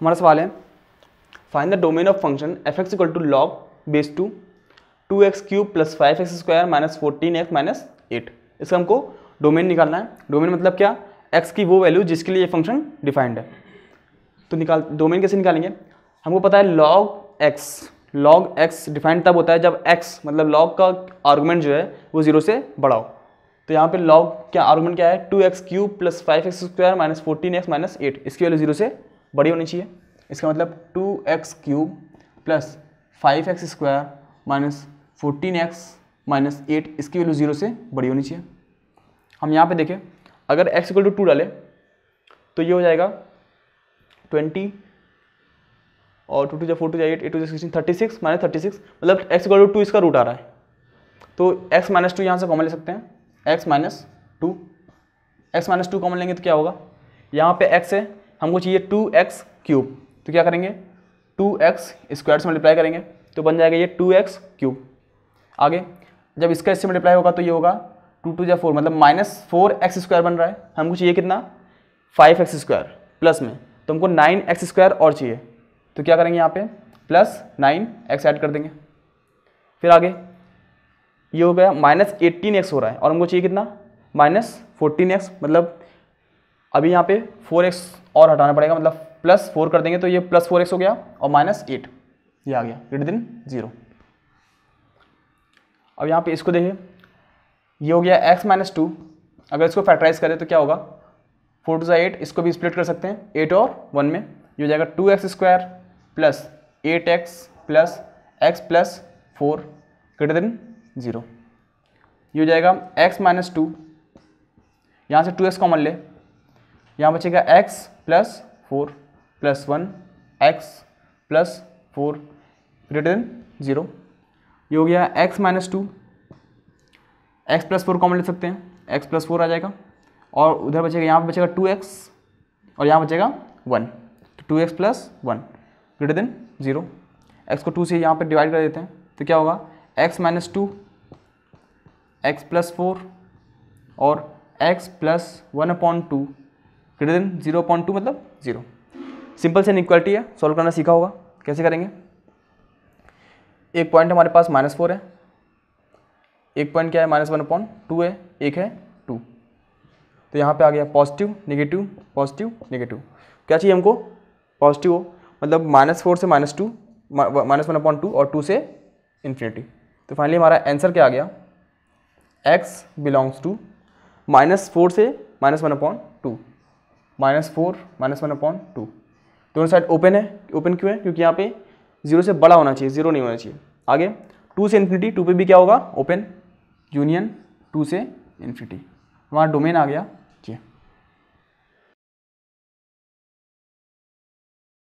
हमारा सवाल है find the domain of function f x equal to log base two two x cube plus five x square minus fourteen x minus eight इसका हमको domain निकालना है domain मतलब क्या एक्स की वो वैल्यू जिसके लिए ये फंक्शन डिफाइंड है तो निकाल डोमेन कैसे निकालेंगे हमको पता है log x log x defined तब होता है जब एक्स मतलब लॉग का आर्गूमेंट जो है वो जीरो से बढ़ाओ तो यहाँ पे लॉग क्या आर्गूमेंट क्या है two x cube plus five x square minus fourteen x minus eight इसकी वैल्यू जीरो से बड़ी होनी चाहिए इसका मतलब two x cube plus five x square minus fourteen x minus eight इसकी वैल्यू जीरो से बड़ी होनी चाहिए हम यहाँ पे देखें अगर एक्स इक्वल टू टू डालें तो ये हो जाएगा ट्वेंटी और टू टू जो फोर टू जा eight eight two sixteen thirty six minus thirty six मतलब एक्स इक्वल टू टू इसका रूट आ रहा है तो एक्स माइनस टू यहाँ से कॉमन ले सकते हैं x minus two x minus two common लेंगे तो क्या होगा यहाँ पे एक्स है हमको चाहिए टू एक्स क्यूब तो क्या करेंगे टू एक्स स्क्वायर से मल्टीप्लाई करेंगे तो बन जाएगा ये टू एक्स क्यूब आगे जब इसका इससे मल्टीप्लाई होगा तो ये होगा टू टू या फोर मतलब माइनस फोर एक्स स्क्वायर बन रहा है हमको चाहिए कितना फाइव एक्स स्क्वायर प्लस में तो हमको नाइन एक्स स्क्वायर और चाहिए तो क्या करेंगे यहाँ पे प्लस नाइन एक्स ऐड कर देंगे फिर आगे ये हो गया माइनस एट्टीन एक्स हो रहा है और हमको चाहिए कितना माइनस फोर्टीन एक्स मतलब अभी यहाँ पे फोर एक्स और हटाना पड़ेगा मतलब प्लस फोर कर देंगे तो ये प्लस फोर एक्स हो गया और माइनस एट ये आ गया ग्रेटर दिन जीरो अब यहाँ पे इसको देखिए ये हो गया एक्स माइनस टू अगर इसको फैक्टराइज करें तो क्या होगा फोर टू जै एट इसको भी स्प्लिट कर सकते हैं एट और वन में ये हो जाएगा two x square plus eight x plus x plus four greater than zero ये हो जाएगा एक्स माइनस टू यहाँ से टू एक्स कॉमन ले यहाँ बचेगा x plus four plus one x plus four greater than zero ये हो गया x minus two x plus four common ले सकते हैं एक्स प्लस फोर आ जाएगा और उधर बचेगा यहाँ पर बचेगा टू एक्स और यहाँ बचेगा वन तो two x plus one greater than zero x को टू से यहाँ पर डिवाइड कर देते हैं तो क्या होगा x minus two x plus four और x plus one upon two greater than zero point two मतलब जीरो सिंपल से इनक्वालिटी है सॉल्व करना सीखा होगा कैसे करेंगे एक पॉइंट हमारे पास माइनस फोर है एक पॉइंट क्या है माइनस वन पॉइंट टू है एक है टू तो यहाँ पे आ गया पॉजिटिव नेगेटिव पॉजिटिव नेगेटिव क्या चाहिए हमको पॉजिटिव हो मतलब माइनस फोर से minus two minus one point two और टू से इन्फिनिटी तो फाइनली हमारा आंसर क्या आ गया x belongs to minus four से minus one point minus four minus one upon two दोनों साइड ओपन है ओपन क्यों है क्योंकि यहाँ पे जीरो से बड़ा होना चाहिए जीरो नहीं होना चाहिए आगे टू से इन्फिनिटी टू पे भी क्या होगा ओपन यूनियन टू से इन्फिनिटी हमारा डोमेन आ गया